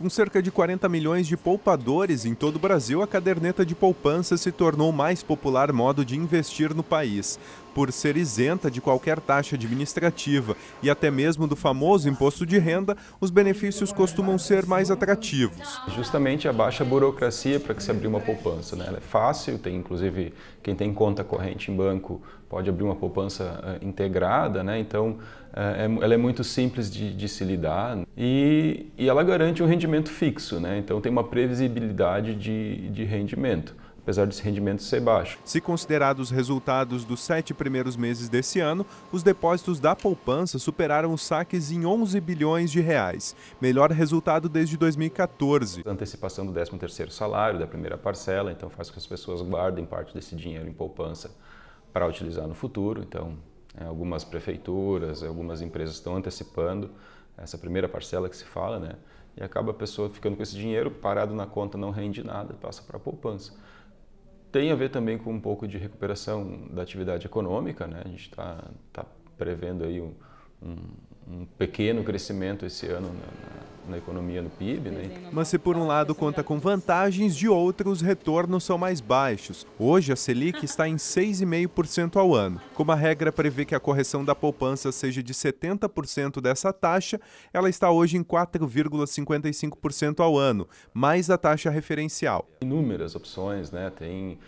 Com cerca de 40 milhões de poupadores em todo o Brasil, a caderneta de poupança se tornou o mais popular modo de investir no país por ser isenta de qualquer taxa administrativa e até mesmo do famoso imposto de renda, os benefícios costumam ser mais atrativos. Justamente a baixa burocracia para que se abrir uma poupança. Né? Ela é fácil, tem inclusive quem tem conta corrente em banco pode abrir uma poupança eh, integrada, né? então eh, é ela é muito simples de, de se lidar e, e, ela garante um rendimento fixo, né? então tem uma previsibilidade de, de rendimento apesar desse rendimento ser baixo. Se considerados os resultados dos sete primeiros meses desse ano, os depósitos da poupança superaram os saques em 11 bilhões de reais, melhor resultado desde 2014. A antecipação do 13º salário, da primeira parcela, então faz com que as pessoas guardem parte desse dinheiro em poupança para utilizar no futuro, então é, algumas prefeituras, algumas empresas estão antecipando essa primeira parcela que se fala, né? E acaba a pessoa ficando com esse dinheiro parado na conta, não rende nada, passa para a poupança. Tem a ver também com um pouco de recuperação da atividade econômica, né? A gente está tá prevendo aí um, um, um pequeno crescimento esse ano na, na economia, no PIB. Né? Mas se por um lado conta com vantagens, de outro os retornos são mais baixos. Hoje a Selic está em 6,5% ao ano. Como a regra prevê que a correção da poupança seja de 70% dessa taxa, ela está hoje em 4,55% ao ano, mais a taxa referencial. Inúmeras opções, né? Tem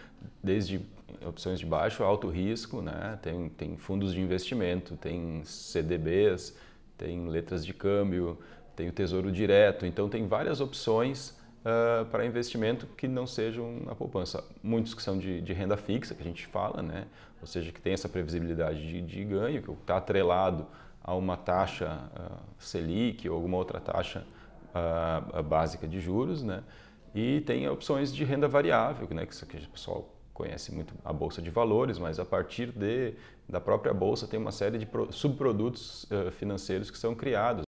desde opções de baixo, alto risco, né? tem, tem fundos de investimento, tem CDBs, tem letras de câmbio, tem o tesouro direto, então tem várias opções uh, para investimento que não sejam na poupança. Muitos que são de, de, renda fixa, que a gente fala, né? ou seja, que tem essa previsibilidade de, de ganho, que está atrelado a uma taxa uh, Selic ou alguma outra taxa uh, básica de juros. Né? E tem opções de renda variável, né? que o pessoal conhece muito a bolsa de valores, mas a partir de, da própria bolsa tem uma série de subprodutos financeiros que são criados.